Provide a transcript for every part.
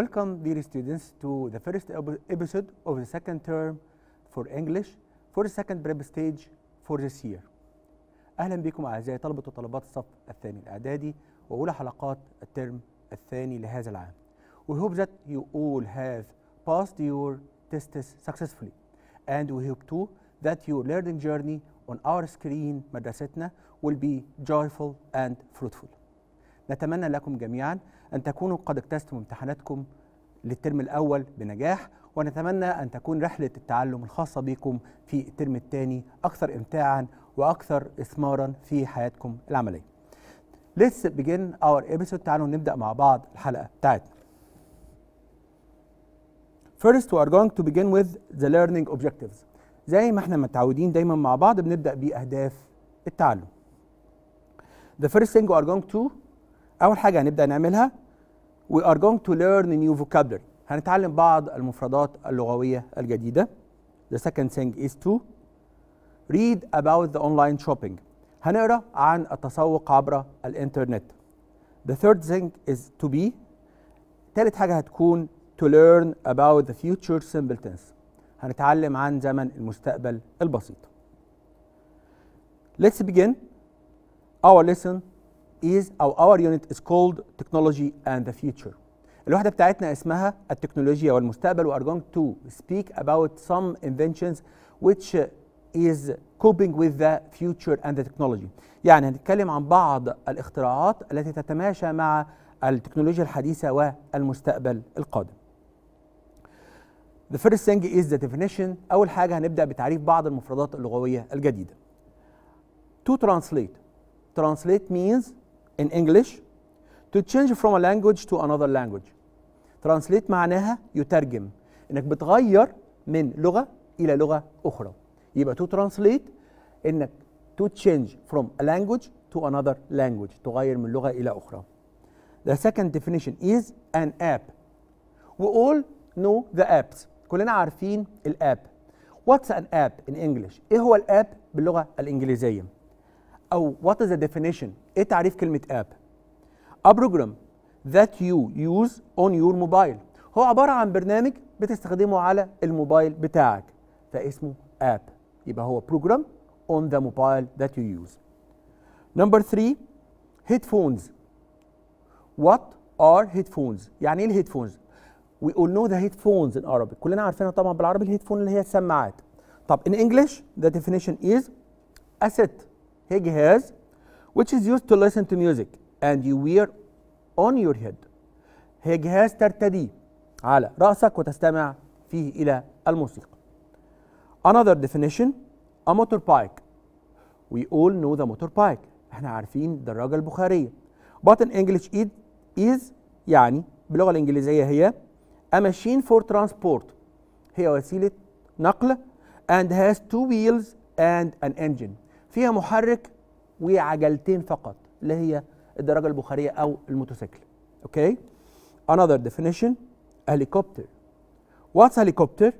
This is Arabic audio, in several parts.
Welcome, dear students, to the first episode of the second term for English for the second prep stage for this year. أهلا بكم أعزائي طلبة وطلبات الصف الثاني الإعدادي وأولى حلقات الترم الثاني لهذا العام. We hope that you all have passed your tests successfully and we hope too that your learning journey on our screen مدرستنا will be joyful and fruitful. نتمنى لكم جميعا أن تكونوا قد اجتزتم امتحاناتكم للترم الأول بنجاح ونتمنى أن تكون رحلة التعلم الخاصة بكم في الترم الثاني أكثر إمتاعا وأكثر إثمارا في حياتكم العملية. Let's begin our episode تعالوا نبدأ مع بعض الحلقة بتاعتنا. First we are going to begin with the learning objectives. زي ما احنا متعودين دايما مع بعض بنبدأ بأهداف التعلم. The first thing we are going to أول حاجة هنبدأ نعملها We are going to learn new vocabulary. هنتعلم بعض المفردات اللغوية الجديدة. The second thing is to read about the online shopping. هنقرا عن التسوق عبر الانترنت. The third thing is to be. تالت حاجة هتكون to learn about the future simple tense. هنتعلم عن زمن المستقبل البسيط. Let's begin our lesson is او our unit is called technology and the future. الوحدة بتاعتنا اسمها التكنولوجيا والمستقبل we are going to speak about some inventions which is coping with the future and the technology. يعني هنتكلم عن بعض الاختراعات التي تتماشى مع التكنولوجيا الحديثة والمستقبل القادم. The first thing is the definition. أول حاجة هنبدأ بتعريف بعض المفردات اللغوية الجديدة. To translate. Translate means in English to change from a language to another language translate معناها يترجم انك بتغير من لغه الى لغه اخرى يبقى to translate انك to change from a language to another language تغير من لغه الى اخرى the second definition is an app we all know the apps كلنا عارفين الاب what's an app in English ايه هو الاب باللغه الانجليزيه او what is the definition ايه تعريف كلمه اب a program that you use on your mobile هو عباره عن برنامج بتستخدمه على الموبايل بتاعك فاسمه اب يبقى هو program on the mobile that you use number 3 headphones what are headphones يعني ايه الهيدفونز we all know the headphones in Arabic كلنا عارفينها طبعا بالعربي الهيدفون اللي هي السماعات طب in English the definition is a set هي جهاز which is used to listen to music and you wear on your head هي جهاز ترتديه على رأسك وتستمع فيه إلى الموسيقى another definition a motorbike we all know the motorbike احنا عارفين الدراجة البخارية but in English it is يعني باللغة الإنجليزية هي a machine for transport هي وسيلة نقل and has two wheels and an engine فيها محرك وعجلتين فقط اللي هي الدراجة البخارية أو الموتوسيكل أوكي another definition helicopter what's helicopter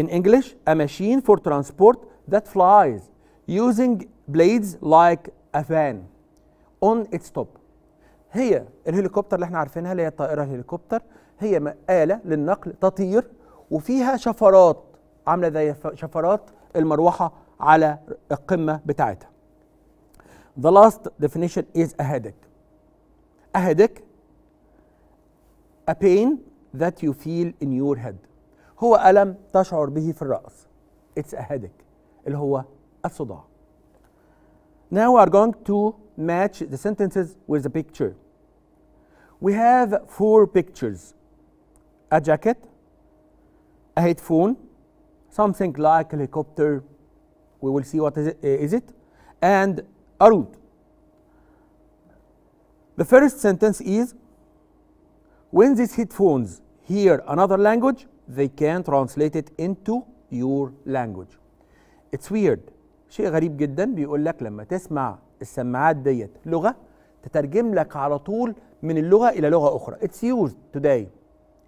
in English a machine for transport that flies using blades like a fan on its top هي الهليكوبتر اللي احنا عارفينها اللي هي الطائرة الهليكوبتر هي آلة للنقل تطير وفيها شفرات عاملة زي شفرات المروحة على القمه بتاعتها. The last definition is a headache. A headache a pain that you feel in your head. هو ألم تشعر به في الرأس. It's a headache اللي هو الصداع. Now we are going to match the sentences with the picture. We have four pictures. A jacket, a headphone, something like a helicopter, we will see what is it, is it and arud. The first sentence is when these headphones hear another language, they can translate it into your language. It's weird. شيء غريب جدا بيقول لك لما تسمع السماعات ديت لغه تترجم لك على طول من اللغه الى لغه اخرى. It's used today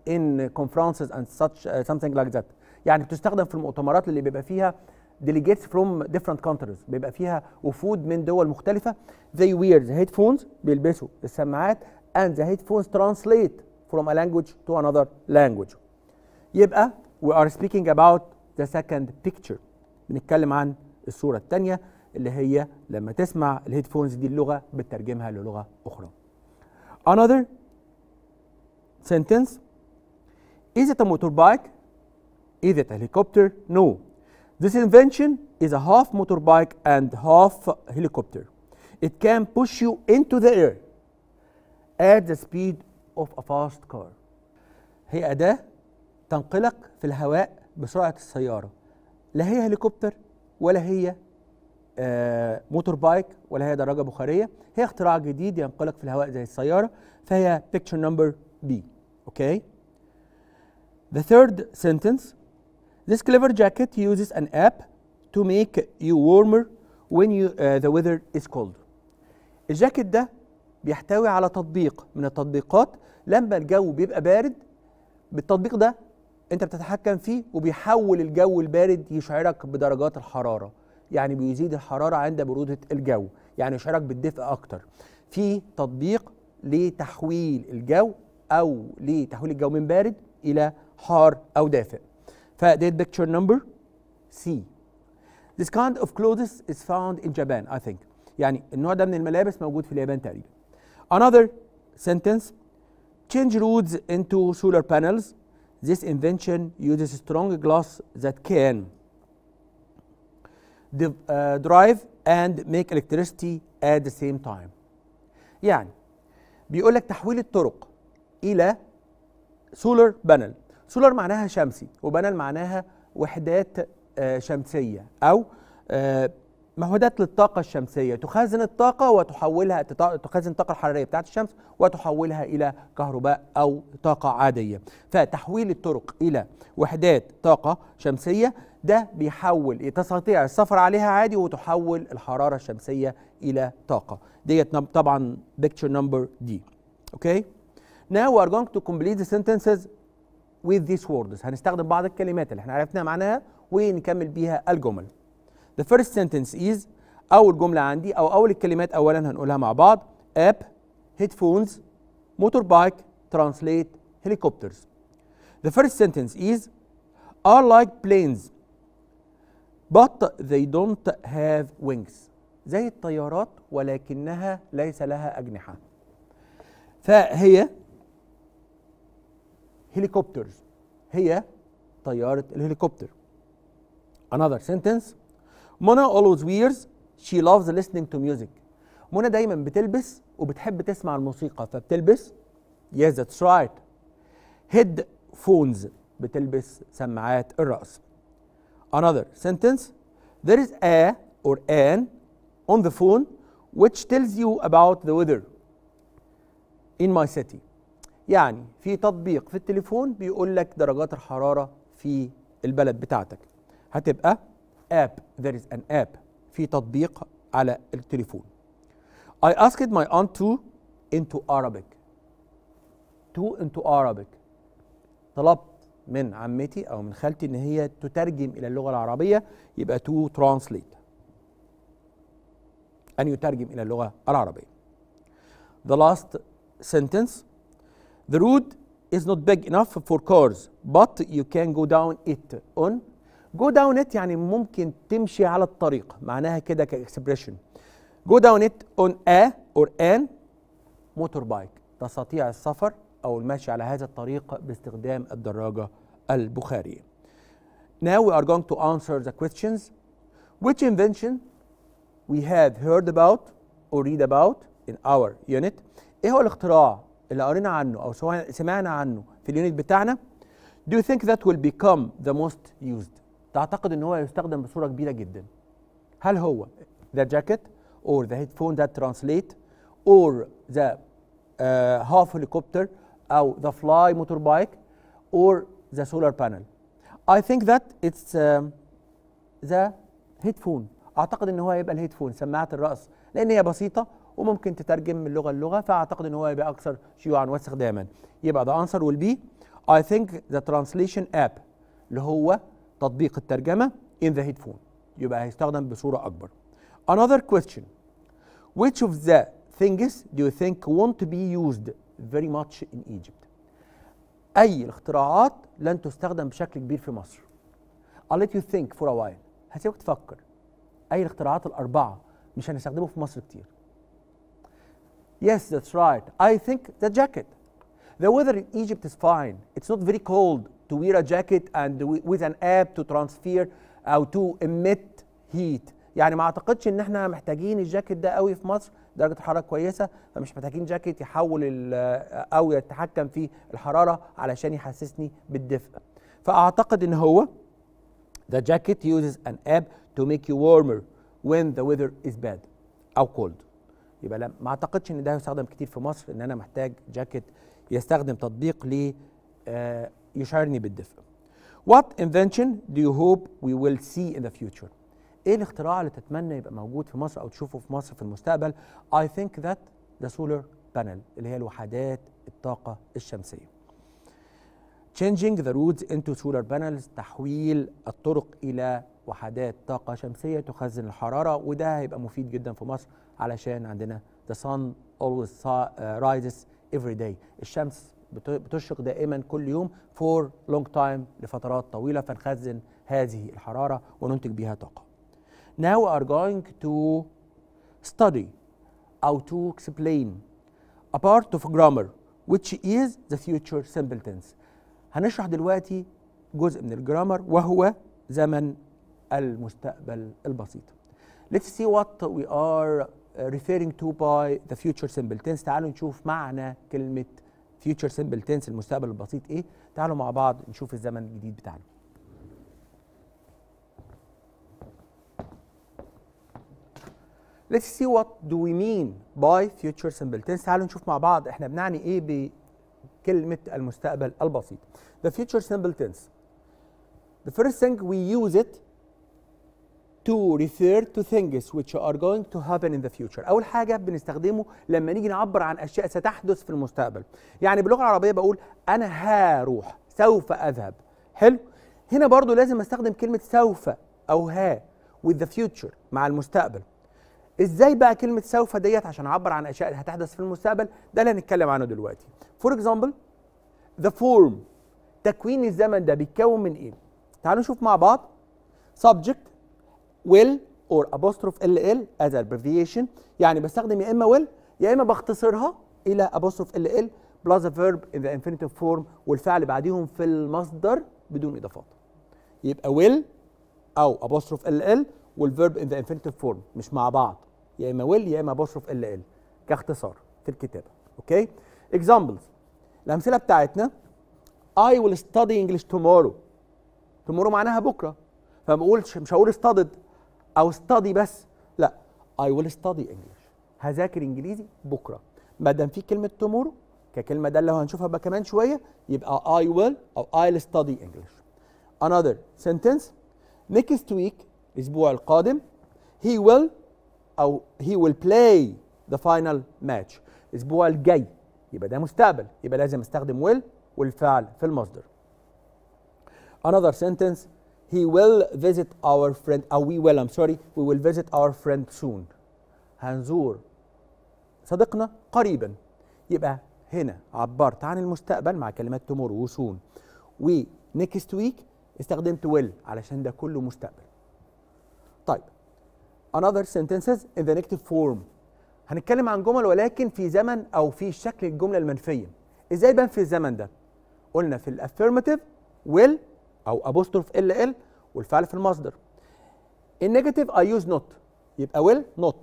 in conferences and such uh, something like that. يعني بتستخدم في المؤتمرات اللي بيبقى فيها delegates from different countries بيبقى فيها وفود من دول مختلفة they wear the headphones بيلبسوا السماعات and the headphones translate from a language to another language يبقى we are speaking about the second picture بنتكلم عن الصورة الثانية اللي هي لما تسمع الهيدفونز دي اللغة بتترجمها للغة أخرى another sentence is it a motorbike is it a helicopter no This invention is a half motorbike and half helicopter. It can push you into the air at the speed of a fast car. هي أداة تنقلك في الهواء بسرعة السيارة. لا هي هليكوبتر ولا هي موتور بايك ولا هي دراجة بخارية. هي اختراع جديد ينقلك في الهواء زي السيارة فهي picture number B. Okay? The third sentence This clever jacket uses an app to make you warmer when you, uh, the weather is cold. الجاكيت ده بيحتوي على تطبيق من التطبيقات لما الجو بيبقى بارد بالتطبيق ده انت بتتحكم فيه وبيحول الجو البارد يشعرك بدرجات الحراره يعني بيزيد الحراره عند بروده الجو يعني يشعرك بالدفء اكتر في تطبيق لتحويل الجو او لتحويل الجو من بارد الى حار او دافئ فديت picture number C This kind of clothes is found in Japan I think يعني النوع ده من الملابس موجود في اليابان تقريبا Another sentence Change roads into solar panels This invention uses strong glass that can uh, drive and make electricity at the same time. يعني بيقول لك تحويل الطرق إلى solar panel سولار معناها شمسي وبانل معناها وحدات آه، شمسية أو آه، مهودات للطاقة الشمسية تخزن الطاقة وتحولها تخزن الطاقة الحرارية بتاعت الشمس وتحولها إلى كهرباء أو طاقة عادية فتحويل الطرق إلى وحدات طاقة شمسية ده بيحول تستطيع السفر عليها عادي وتحول الحرارة الشمسية إلى طاقة ديت طبعا بيكتشر نمبر دي أوكي Now we are going to complete the sentences with these words هنستخدم بعض الكلمات اللي احنا عرفنا معناها ونكمل بيها الجمل the first sentence is اول جمله عندي او اول الكلمات اولا هنقولها مع بعض اب هيدفونز موتور بايك ترانسليت هليكوبترز the first sentence is are like planes but they don't have wings زي الطيارات ولكنها ليس لها اجنحه فهي Helicopters. هي طيارة الهليكوبتر another sentence Mona always wears she loves listening to music منى دايما بتلبس وبتحب تسمع الموسيقى فبتلبس yes that's right headphones بتلبس سماعات الرأس another sentence there is a or an on the phone which tells you about the weather in my city يعني في تطبيق في التليفون بيقول لك درجات الحراره في البلد بتاعتك هتبقى اب there is an app في تطبيق على التليفون I asked my aunt to into Arabic to into Arabic طلبت من عمتي او من خالتي ان هي تترجم الى اللغه العربيه يبقى تو ترانسليت ان يترجم الى اللغه العربيه the last sentence The road is not big enough for cars but you can go down it on go down it يعني ممكن تمشي على الطريق معناها كده كاكسبريشن go down it on a or an motorbike تستطيع السفر أو المشي على هذا الطريق باستخدام الدراجة البخارية Now we are going to answer the questions Which invention we have heard about or read about in our unit إيه هو الاختراع اللي قرينا عنه او سواء سمعنا عنه في اليونت بتاعنا do you think that will become the most used تعتقد أنه هو يستخدم بصوره كبيره جدا هل هو the jacket or the headphone that translate or the uh, half helicopter او the fly motorbike or the solar panel I think that it's uh, the headphone اعتقد أنه هو يبقى الهيدفون سماعه الراس لان هي بسيطه وممكن تترجم من لغه للغه فاعتقد ان هو يبقى اكثر شيوعا واستخداما يبقى ده انسر والبي اي ثينك ذا ترانسليشن اب اللي هو تطبيق الترجمه ان ذا هيدفون يبقى هيستخدم بصوره اكبر another question which of the things do you think won't be used very much in Egypt اي الاختراعات لن تستخدم بشكل كبير في مصر I'll let you think for a while هسيبك تفكر اي الاختراعات الاربعه مش هنستخدمه في مصر كتير Yes, that's right. I think the jacket. The weather in Egypt is fine. It's not very cold to wear a jacket and with an app to transfer or uh, to emit heat. يعني ما اعتقدش ان احنا محتاجين الجاكيت ده قوي في مصر درجه الحراره كويسه فمش محتاجين جاكيت يحول او يتحكم في الحراره علشان يحسسني بالدفء فاعتقد ان هو the jacket uses an app to make you warmer when the weather is bad او cold يبقى لا ما اعتقدش ان ده يستخدم كتير في مصر ان انا محتاج جاكيت يستخدم تطبيق لي آه يشعرني بالدفء. What invention do you hope we will see in the future? ايه الاختراع اللي تتمنى يبقى موجود في مصر او تشوفه في مصر في المستقبل؟ I think that the solar panel اللي هي الوحدات الطاقة الشمسية. Changing the roads into solar panels تحويل الطرق إلى وحدات طاقة شمسية تخزن الحرارة وده هيبقى مفيد جدا في مصر علشان عندنا the sun always rises every day الشمس بتشرق دائما كل يوم for long time لفترات طويلة فنخزن هذه الحرارة وننتج بها طاقة now we are going to study or to explain a part of grammar which is the future simple tense هنشرح دلوقتي جزء من الجرامر وهو زمن المستقبل البسيط let's see what we are referring to by the future simple tense تعالوا نشوف معنى كلمة future simple tense المستقبل البسيط ايه تعالوا مع بعض نشوف الزمن الجديد بتاعنا Let's see what do we mean by future simple tense تعالوا نشوف مع بعض احنا بنعني ايه بكلمة المستقبل البسيط The future simple tense The first thing we use it to refer to things which are going to happen in the future اول حاجه بنستخدمه لما نيجي نعبر عن اشياء ستحدث في المستقبل يعني باللغه العربيه بقول انا هاروح سوف اذهب حلو هنا برضو لازم استخدم كلمه سوف او ها with the future مع المستقبل ازاي بقى كلمه سوف ديت عشان اعبر عن اشياء هتحدث في المستقبل ده اللي هنتكلم عنه دلوقتي فور اكزامبل ذا فورم تكوين الزمن ده بيتكون من ايه تعالوا نشوف مع بعض subject will or apostrophe ll as abbreviation يعني بستخدم يا اما will يا اما بختصرها الى apostrophe ll plus a verb in the infinitive form والفعل بعديهم في المصدر بدون اضافات يبقى will او apostrophe ll والverb in the infinitive form مش مع بعض يا اما will يا اما apostrophe ll كاختصار في الكتابه اوكي examples الامثله بتاعتنا I will study English tomorrow tomorrow معناها بكره فما بقولش مش هقول studied او study بس لا اي ويل study انجلش هذاكر انجليزي بكره ما دام في كلمه تومورو ككلمه ده اللي هنشوفها بقى كمان شويه يبقى اي ويل او I'll study انجلش another sentence next week الاسبوع القادم he will او he will play the final match الاسبوع الجاي يبقى ده مستقبل يبقى لازم استخدم will والفعل في المصدر another sentence he will visit our friend or uh, we will I'm sorry we will visit our friend soon هنزور صديقنا قريبا يبقى هنا عبرت عن المستقبل مع كلمات تمر وسون next week استخدمت will علشان ده كله مستقبل طيب another sentences in the negative form هنتكلم عن جمل ولكن في زمن او في شكل الجمله المنفيه ازاي بنفي الزمن ده قلنا في الافيرماتيف will او ابوستروف ال ال والفعل في المصدر النيجاتيف اي يوز نوت يبقى ويل نوت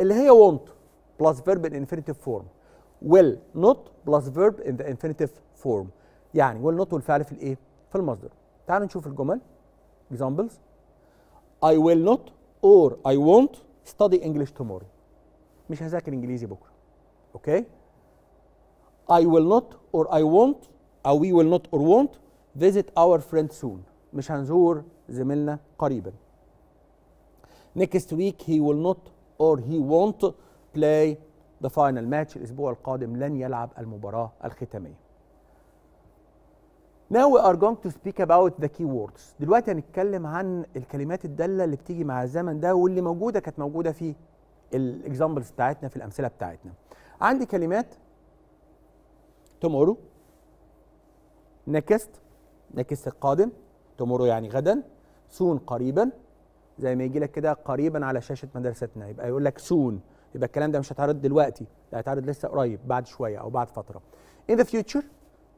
اللي هي وونت بلس فيرب ان انفينيتيف فورم ويل نوت بلس فيرب ان ذا انفينيتيف فورم يعني ويل نوت والفعل في الايه في المصدر تعالوا نشوف الجمل examples I will not or I won't study English tomorrow مش هذاكر انجليزي بكره اوكي okay? I will not or I won't أو we will not or won't visit our friend soon مش هنزور زميلنا قريبا next week he will not or he won't play the final match الأسبوع القادم لن يلعب المباراة الختامية Now we are going to speak about the keywords. دلوقتي هنتكلم عن الكلمات الدالة اللي بتيجي مع الزمن ده واللي موجودة كانت موجودة في الاكزامبلز بتاعتنا في الأمثلة بتاعتنا. عندي كلمات tomorrow next نكس القادم تمرو يعني غدا سون قريبا زي ما يجي لك كده قريبا على شاشه مدرستنا يبقى يقول لك سون يبقى الكلام ده مش هيتعرض دلوقتي لا هيتعرض لسه قريب بعد شويه او بعد فتره in the future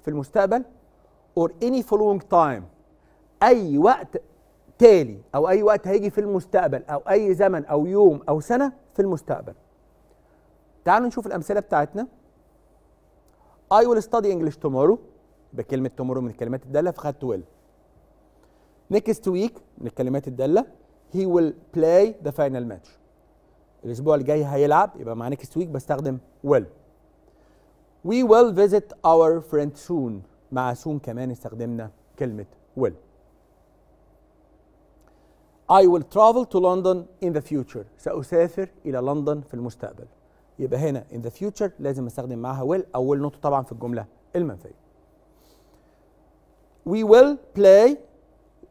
في المستقبل or any following time اي وقت تالي او اي وقت هيجي في المستقبل او اي زمن او يوم او سنه في المستقبل تعالوا نشوف الامثله بتاعتنا I will study English tomorrow بكلمه تومورو من الكلمات الداله فخدت ويل نيكست ويك من الكلمات الداله هي ويل بلاي ذا فاينل ماتش الاسبوع الجاي هيلعب يبقى مع نيكست ويك بستخدم ويل وي ويل فيزيت اور فريند سون مع سون كمان استخدمنا كلمه ويل I will travel to London in the future. سأسافر إلى لندن في المستقبل. يبقى هنا in the future لازم استخدم معاها will أو will not طبعا في الجملة المنفية. we will play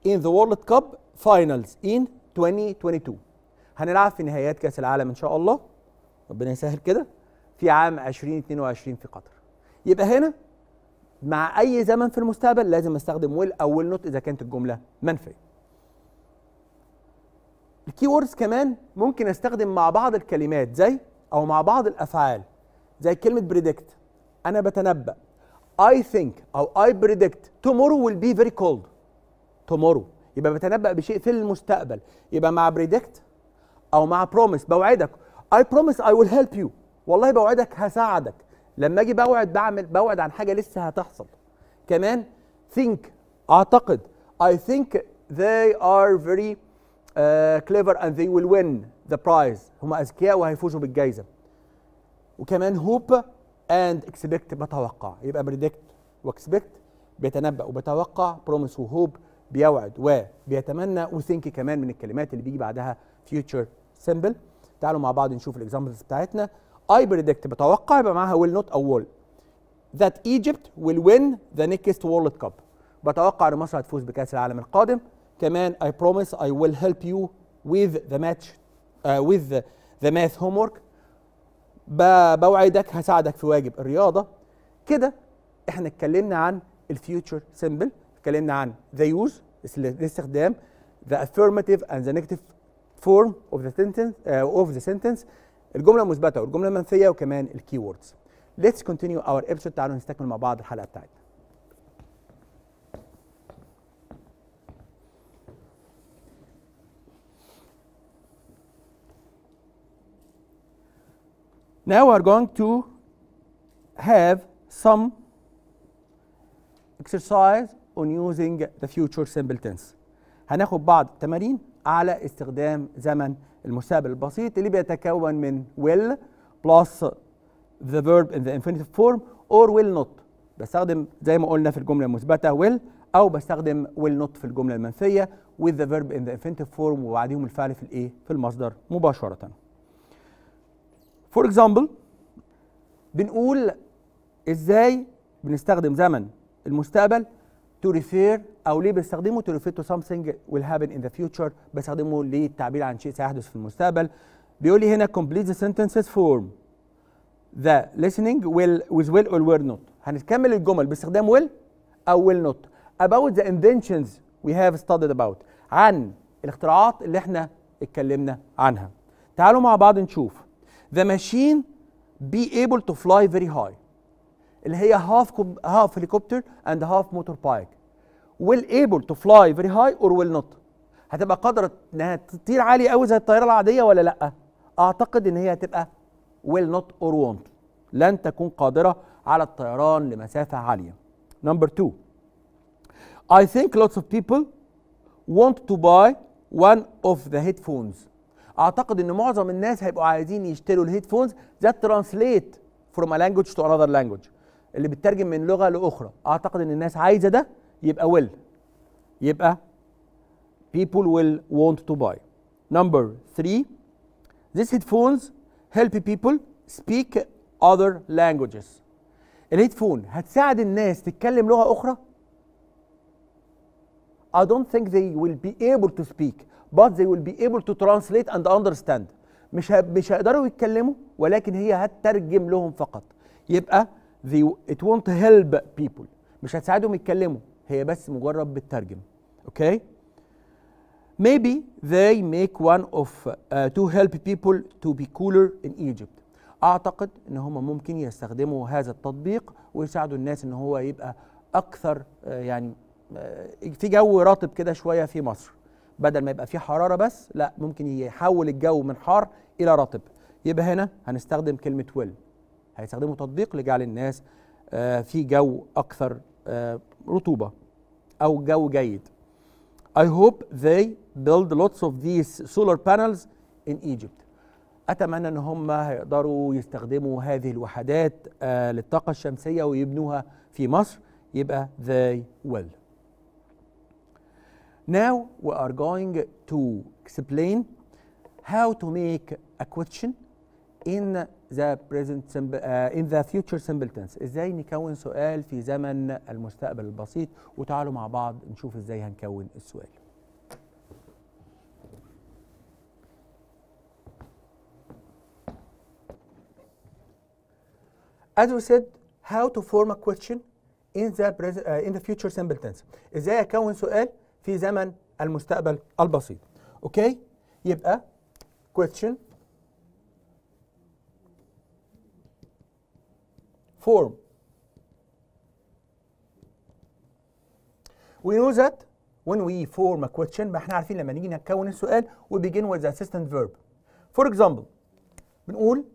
in the World Cup finals in 2022 هنلعب في نهائيات كاس العالم ان شاء الله ربنا يسهل كده في عام 2022 في قطر يبقى هنا مع اي زمن في المستقبل لازم استخدم ويل او ويل نوت اذا كانت الجمله منفيه الكي ووردز كمان ممكن استخدم مع بعض الكلمات زي او مع بعض الافعال زي كلمه بريدكت انا بتنبأ I think أو I predict tomorrow will be very cold tomorrow يبقى بتنبأ بشيء في المستقبل يبقى مع predict أو مع promise بوعدك I promise I will help you والله بوعدك هساعدك لما أجي بوعد بعمل بوعد عن حاجة لسه هتحصل كمان think أعتقد I think they are very uh, clever and they will win the prize هم أذكياء وهيفوزوا بالجائزة وكمان hope اند اكسبكت بتوقع يبقى بريدكت واكسبكت بيتنبأ وبيتوقع بروميس وهوب بيوعد وبيتمنى وثينك كمان من الكلمات اللي بيجي بعدها فيوتشر سيمبل تعالوا مع بعض نشوف الاكزامبلز بتاعتنا اي بريدكت بتوقع يبقى معاها ويل نوت او وول ذات ايجيبت ويل وين ذا نيكست وورلد كاب بتوقع ان مصر هتفوز بكاس العالم القادم كمان اي بروميس اي ويل هيلب يو with the match uh, with the math homework بوعدك هساعدك في واجب الرياضه كده احنا اتكلمنا عن الفيوتشر سيمبل اتكلمنا عن ذا يوز الاستخدام ذا افيرماتيف اند ذا نيجاتيف فورم اوف ذا سنتنس اوف ذا سنتنس الجمله المثبته والجمله المنفيه وكمان الكي ووردز ليتس كونتينيو اور ابسود تعالوا نستكمل مع بعض الحلقه بتاعتنا Now we are going to have some exercise on using the future simple tense. هناخد بعض التمارين على استخدام زمن المستقبل البسيط اللي بيتكون من will plus the verb in the infinitive form or will not. بستخدم زي ما قلنا في الجملة المثبتة will أو بستخدم will not في الجملة المنفية with the verb in the infinitive form وبعديهم الفعل في الإيه؟ في المصدر مباشرةً. فور اكزامبل بنقول ازاي بنستخدم زمن المستقبل تو ريفير او ليه بنستخدمه تو ريفير تو سامثينج ويل هابن ان ذا فيوتشر بستخدمه للتعبير عن شيء سيحدث في المستقبل بيقول لي هنا complete the sentences form the listening will with will or will not هنكمل الجمل باستخدام will او will not about the inventions we have studied about عن الاختراعات اللي احنا اتكلمنا عنها تعالوا مع بعض نشوف the machine be able to fly very high اللي هي half half helicopter and half motorbike will able to fly very high or will not هتبقى قادره انها تطير عالي قوي زي الطياره العاديه ولا لا اعتقد ان هي هتبقى will not or won't لن تكون قادره على الطيران لمسافه عاليه number two I think lots of people want to buy one of the headphones اعتقد ان معظم الناس هيبقوا عايزين يشتروا الهيدفونز ذات ترانسليت فروم لانجوج تو انذر لانجوج اللي بتترجم من لغه لاخرى اعتقد ان الناس عايزه ده يبقى ويل يبقى people will want to buy number 3 these headphones help people speak other languages الهيدفون هتساعد الناس تتكلم لغه اخرى I don't think they will be able to speak but they will be able to translate and understand مش مش هيقدروا يتكلموا ولكن هي هترجم لهم فقط يبقى they, it won't help people مش هتساعدهم يتكلموا هي بس مجرد بتترجم اوكي okay? maybe they make one of uh, to help people to be cooler in Egypt اعتقد ان هم ممكن يستخدموا هذا التطبيق ويساعدوا الناس ان هو يبقى اكثر آه، يعني آه، في جو رطب كده شويه في مصر بدل ما يبقى فيه حراره بس لا ممكن يحول الجو من حار الى رطب يبقى هنا هنستخدم كلمه ويل هيستخدموا تطبيق لجعل الناس آه، في جو اكثر آه، رطوبه او جو جيد I hope they build lots of these solar panels in Egypt أتمنى أن هم هيقدروا يستخدموا هذه الوحدات آه، للطاقة الشمسية ويبنوها في مصر يبقى they will Now we are going to explain how to make a question in the present simple, uh, in the future simple tense ازاي نكون سؤال في زمن المستقبل البسيط وتعالوا مع بعض نشوف ازاي هنكون السؤال As we said, how to form a question in the, present, uh, in the future simple tense. ازاي اكون سؤال في زمن المستقبل البسيط اوكي يبقى question form we know that when we form a question ما احنا عارفين لما نيجي نكون السؤال we begin with the assistant verb for example بنقول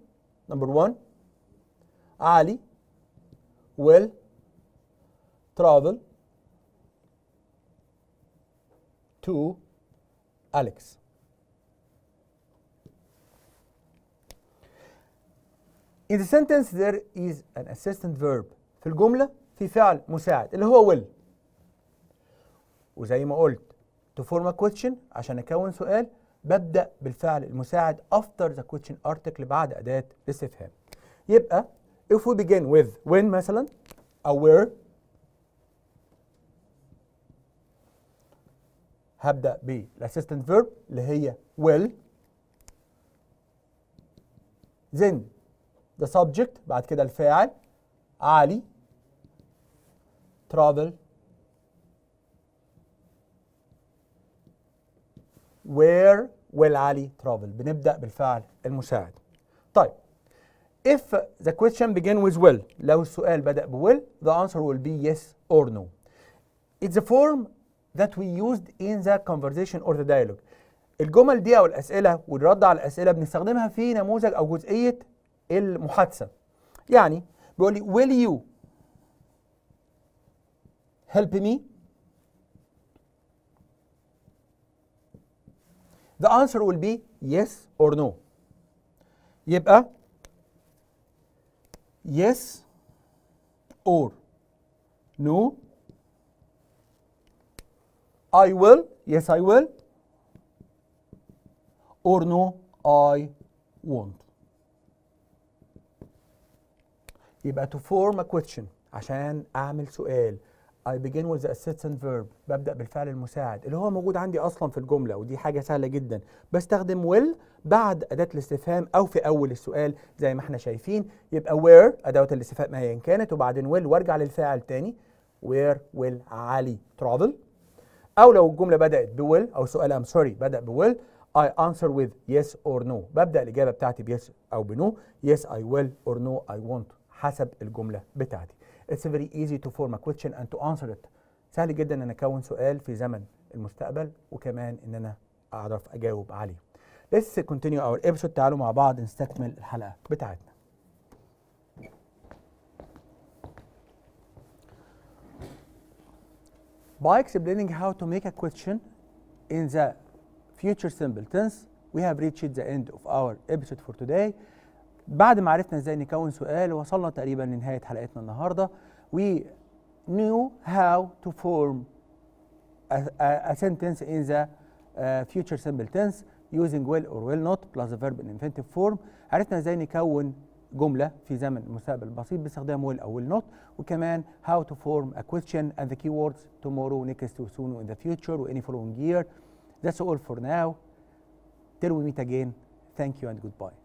number one علي will travel to Alex. In the sentence there is an assistant verb في الجملة في فعل مساعد اللي هو will وزي ما قلت to form a question عشان أكون سؤال ببدأ بالفعل المساعد after the question article بعد أداة الاستفهام يبقى if we begin with when مثلا أو where هبدا بالاسيستنت فيرب اللي هي ويل زين ذا سبجكت بعد كده الفاعل علي ترافل وير ويل علي ترافل بنبدا بالفعل المساعد طيب if the question begin with will لو السؤال بدا بويل the answer will be yes or no it's a form that we used in the conversation or the dialogue الجمل دي او الاسئله والرد على الاسئله بنستخدمها في نموذج او جزئيه المحادثه يعني بيقول لي will you help me the answer will be yes or no يبقى yes or no I will, yes I will, or no I won't. يبقى to form a question عشان أعمل سؤال I begin with the assistant verb ببدأ بالفعل المساعد اللي هو موجود عندي أصلا في الجملة ودي حاجة سهلة جدا بستخدم will بعد أداة الاستفهام أو في أول السؤال زي ما احنا شايفين يبقى where أداة الاستفهام أيا كانت وبعدين will وارجع للفاعل تاني where will علي travel أو لو الجملة بدأت بويل أو سؤال أم سوري بدأ بويل I answer with yes or no ببدأ الإجابة بتاعتي ب yes أو بنو yes I will or no I won't حسب الجملة بتاعتي It's very easy to form a question and to answer it سهل جدا أن أكون سؤال في زمن المستقبل وكمان أن أنا أعرف أجاوب عليه Let's continue our episode تعالوا مع بعض نستكمل الحلقة بتاعتنا By explaining how to make a question in the future simple tense we have reached the end of our episode for today بعد ما عرفنا ازاي نكون سؤال وصلنا تقريبا لنهاية حلقتنا النهاردة we knew how to form a, a, a sentence in the uh, future simple tense using will or will not plus the verb in infinitive form عرفنا ازاي نكون جملة في زمن مسابق بسيط باستخدام will أو will not وكمان how to form a question and the keywords tomorrow, next soon, in the future, or any following year. That's all for now. Till we meet again. Thank you and goodbye.